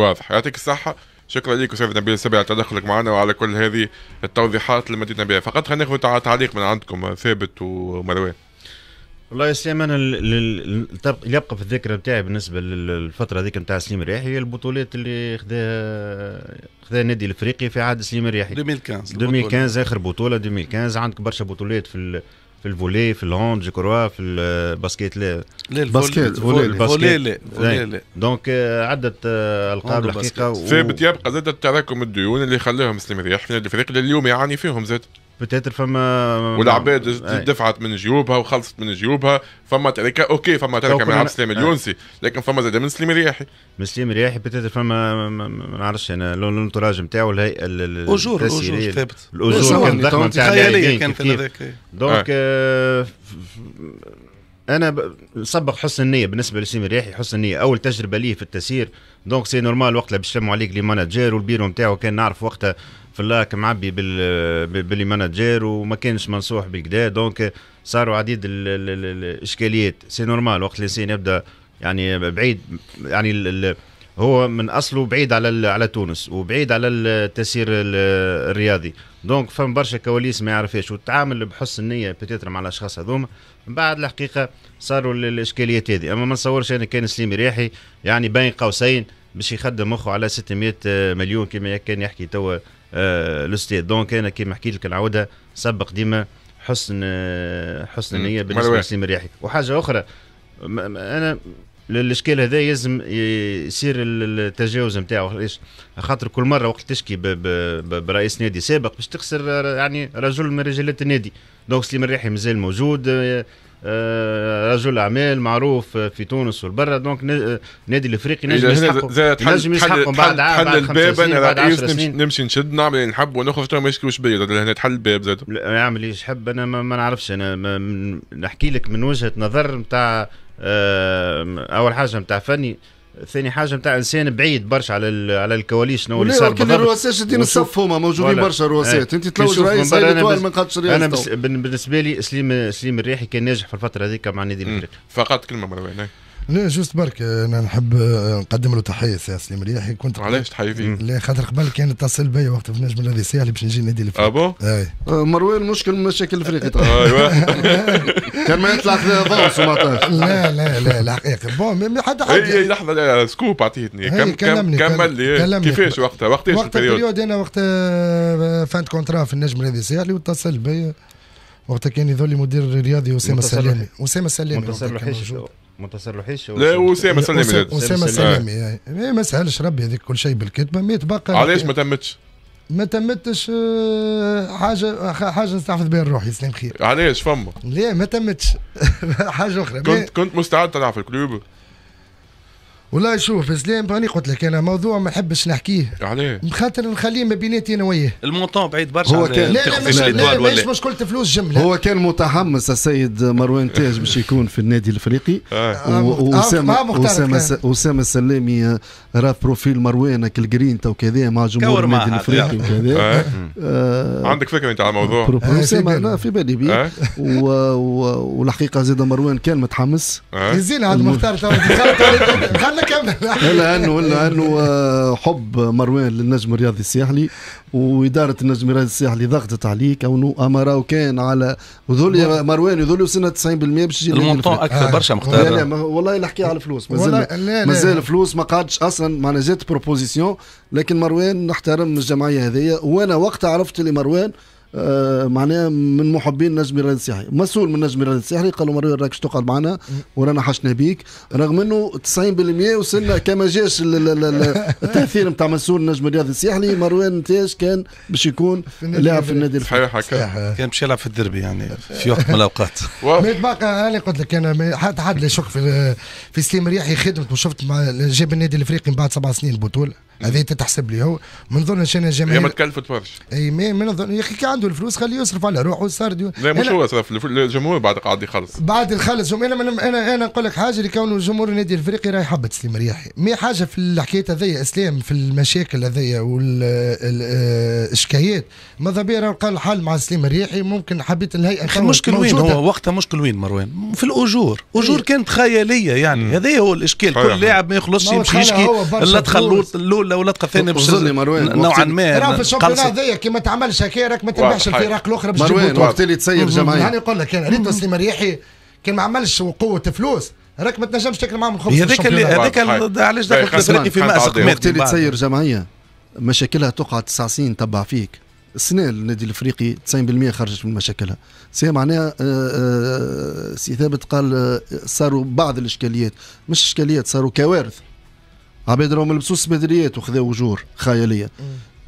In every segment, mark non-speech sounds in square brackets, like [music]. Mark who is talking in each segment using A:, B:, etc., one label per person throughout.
A: واضح يعطيك الصحة شكرا لك استاذ نبيل السبع على تدخلك معنا وعلى كل هذه التوضيحات اللي مدينا بها فقط خلينا ناخذ تعليق من عندكم ثابت ومروان
B: والله يا سلام انا اللي يبقى في الذاكره نتاعي بالنسبه للفتره هذيك نتاع سليم الريحي هي البطولات اللي خذاها خذاها النادي الافريقي في عهد سليم الريحي 2015 2015 اخر بطوله 2015 عندك برشا بطولات في في الفولي في الهوند جو كروا في الباسكيت لا لا الباسكيت فولي الفولي لا دونك آه، عدة آه، القاب الحقيقة ثابت
A: يبقى زاد تراكم الديون اللي خلاهم سليم رياح في الفريق اللي اليوم يعاني فيهم
B: زاد بتاتر فما والعباد
A: دفعت من جيوبها وخلصت من جيوبها فما تركه اوكي فما تركه من عبد السلام اليونسي لكن فما زاد من سليم رياحي
B: من سليم رياحي بتاتر فما ما نعرفش انا الانتراج نتاعو الهيئه الاجور الاجور ثابت الاجور كانت ضخمه خياليه كانت هذاك دونك آه. آه، انا نسبق حسن النيه بالنسبه لسيم الرياحي حسن النيه اول تجربه ليه في التسيير دونك سي نورمال وقتها باش يلموا عليك لي ماناجير والبيرو نتاعو كان نعرف وقتها فلاك معبي بال باللي مانجير وما كانش منصوح بالكدا دونك صاروا عديد الاشكاليات سي نورمال وقت الانسان يبدا يعني بعيد يعني هو من اصله بعيد على على تونس وبعيد على التسيير الرياضي دونك فهم برشا كواليس ما يعرفهاش وتعامل بحسن نيه بتيتر مع الاشخاص هذوما من بعد الحقيقه صاروا الاشكاليات هذه اما ما نصورش انا كان سليم ريحي يعني بين قوسين باش يخدم مخه على 600 مليون كما كان يحكي توا الاستاذ آه، دونك انا كيما حكيت لك العوده سبق ديما حسن آه، حسن نيه بالنسبه لسليم الرياحي وحاجه اخرى انا الاشكال هذا يلزم يصير التجاوز نتاعو ليش؟ خاطر كل مره وقت تشكي برئيس نادي سابق باش تخسر يعني رجل من رجالات النادي دونك سليم الريحي مازال موجود آه، آه، رجل اعمال معروف في تونس والبرة دونك نادي الافريقي نجم يسحقهم نجم يسحقهم بعد عام تحل الباب انا رئيس نمشي, نشد نعمل اللي يعني نحب ونخرج ما يشكوش بيا هنا تحل الباب زاد يعمل اللي نحب انا ما, نعرفش انا نحكي لك من وجهه نظر نتاع آه، اول حاجه نتاع فني ثاني حاجه نتاع انسان بعيد برشا على على الكواليس شنو اللي صار لكن الرؤساء شادين الصف هما موجودين برشا ايه. انت تلوج رئيس انا, طوال ما انا بس بالنسبه لي سليم سليم الريحي كان ناجح في الفتره هذيك مع النادي الافريقي فقط كلمه مروان
C: لا جوست برك انا نحب آه، نقدم له تحيه سي سليم رياحي كنت علاش
A: تحيي فيه؟ لا
C: خاطر قبل كان اتصل بيا وقت في نجم الذي ساعلي باش نجي نادي الافريقي ابو؟
A: آه، اي
D: آه. مروان مشكل من مشاكل الفريق ايوا
C: [laughs] كان ما يطلع ضوء لا لا لا الحقيقه بون حتى
D: حد
A: اي لحظه سكوب اعطيتني كملني كملني كمل كيفاش وقتها وقتاش وقت البريود
C: انا وقت فان كونترا في النجم الذي ساعلي واتصل بيا وقتها كان يظل مدير رياضي اسامه السلامي اسامه سلامي
B: ما تصرحيش لا وسام سلمي اسامه سلمي آه.
C: إيه، ما سهلش ربي هذيك كل شيء بالكتبه ما يتبقى علاش ما تمتش؟ ما تمتش آه، حاجه حاجه نستحفظ بها روحي يسلم خير
A: علاش فما؟
C: لا ما تمتش [laughs] حاجه
A: اخرى كنت كنت مستعد تلعب في الكلوب؟
C: والله شوف سليم راني قلت لك انا موضوع ما نحبش نحكيه عليه يعني؟ خاطر نخليه ما بيناتي انا وياه المونتون بعيد برشا هو كان لا لا مش لا مش مشكله فلوس جمله هو
D: كان متحمس السيد مروان تاج باش يكون في النادي الافريقي [laughs] آه. آه، آه، واسامه اسامه اسامه السلامي راه بروفيل مروان تو وكذا مع جمهور النادي الافريقي وكذا عندك فكره انت على الموضوع اسامه لا في بالي بيه والحقيقه زاد مروان كان متحمس زين هذا مختار
C: كمل كمل
D: لانه لانه حب مروان للنجم الرياضي الساحلي واداره النجم الرياضي الساحلي ضغطت عليه كونه امره كان على وذول مروان وذول وصلنا 90% باش يجي المونطون اكثر آه. برشا مختار لا لا والله نحكي على الفلوس مازال مازال الفلوس ما قعدش اصلا معنا جات بروبوزيسيون لكن مروان نحترم الجمعيه هذيا وانا وقتها عرفت اللي مروان آه، معناها من محبين نجم الرياضي الساحلي مسؤول من نجم الرياضي الساحلي قالوا مروان راكش تقعد معنا ورانا حشنا بيك رغم انه 90% وصلنا كما جاش التاثير نتاع مسؤول نجم الرياضي الساحلي مروان نتاج كان باش يكون لاعب في النادي
C: صحيح هكا كان باش يلعب في الدربي يعني [laughs] في وقت من الاوقات باقي انا قلت لك انا حتى حد لا شك في في سليم ريحي خدمته شفت جاب النادي الافريقي من بعد سبع سنين بطوله هذه تتحسب لي هو ما نظنش انا جماهير هي ما
A: تكلفت برشا
C: اي ما ما نظن يا اخي كي عنده الفلوس خليه يصرف على روحه صار ديون لا مش هو
A: صرف الجمهور بعد قاعد يخلص
C: بعد يخلص انا انا انا نقول لك حاجه اللي كونه جمهور النادي الافريقي راهي حبت سليم رياحي ما حاجه في الحكايه هذيا اسلام في المشاكل هذيا والشكايات ماذا بيا قال الحال مع سليم رياحي ممكن حبيت الهيئه المشكل وين هو وقتها مشكل وين مروان في الاجور اجور كانت خياليه يعني هذا هو الاشكال كل لاعب ما يخلصش يمشي يشكي لا تخلوه ولا ولطقه ثاني باش نوعا ما راه في الشامبيونات هذايا كي ما تعملش هكا راك ما تربحش طيب. الفرق الاخرى باش مروان وقت اللي تسير جمعيه يعني نقول لك انا ريتو سليم ريحي كي ما عملش وقوه فلوس راك ما تنجمش تاكل معاهم الخبز هذاك هذاك طيب. طيب، علاش دخلت الافريقي في مأزق وقت اللي تسير
D: جمعيه مشاكلها تسع سنين تبع فيك السنه النادي الافريقي 90% خرجت من مشاكلها سي معناها آه، آه، آه، سي ثابت قال صاروا بعض الاشكاليات مش اشكاليات صاروا كوارث عباد راهم لبسوا بدريات وخذوا اجور خياليه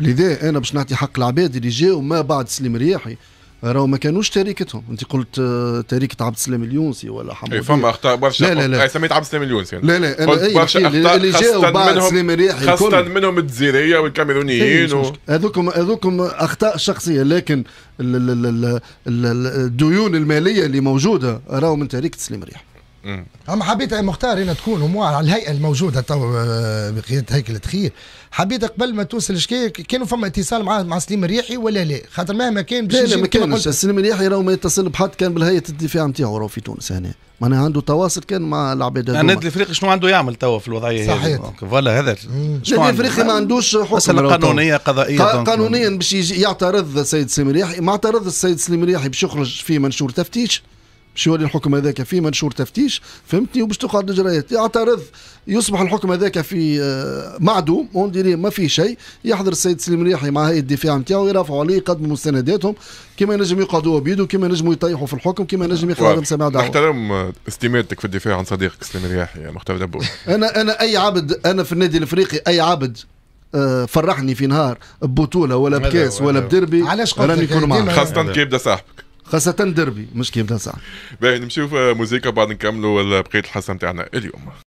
D: لذا انا باش نعطي حق العباد اللي جاوا ما بعد سليم رياحي راهو ما كانوش تاريكتهم انت قلت آه، تاريكه عبد السلام اليونسي ولا حمد اي فما اخطاء برشا لا لا لا
A: سميت عبد السلام اليونسي لا لا انا اي برشا اخطاء اللي جاوا بعد سليم رياحي خاصه منهم الجزيريه والكاميرونيين إيه، و...
D: هذوكم هذوكم اخطاء شخصيه لكن الديون الماليه اللي موجوده راهو من تاريكه سليم رياحي
C: اما حبيت مختار هنا تكون هما على الهيئه الموجوده تو آه، بقياده هيكل خير حبيت قبل ما توصل الشكايه كانوا فما اتصال مع مع سليم الريحي ولا لا خاطر مهما كان باش لا لا ما كانش
D: سليم الريحي راهو ما يتصل بحد كان بالهيئه الدفاع نتاعو راهو في تونس هنا معناها عنده تواصل كان مع العباد هذوما يعني النادي
C: الافريقي شنو عنده يعمل توا في الوضعيه هذه صحيح فوالا هذا النادي الافريقي ما عندوش حكم مساله قانونيه قضائيه قانونيا
D: باش يعترض السيد سليم الريحي ما اعترض السيد سليم الريحي باش يخرج في منشور تفتيش باش يولي الحكم هذاك في منشور تفتيش فهمتني وباش تقعد الاجراءات يعترض يصبح الحكم هذاك في آه، معدوم اون ديري ما فيه شيء يحضر السيد سليم ريحي مع هيئه الدفاع نتاعو يرافعوا عليه يقدموا مستنداتهم كما نجم يقعدوا بيدو كما نجموا يطيحوا في الحكم كما نجم يقعدوا سماع دعوه
A: نحترم آه، استماتتك في الدفاع عن صديقك سليم ريحي مختار دبور [laughs]
D: انا انا اي عبد انا في النادي الافريقي اي عبد آه، فرحني في نهار ببطوله ولا بكاس ولا بدربي علاش راني نكون خاصه كي
A: يبدا صاحبك
D: خاصة دربي مش كيف صح
A: باهي نمشيو في موزيكا بعد نكملوا بقية الحصة نتاعنا اليوم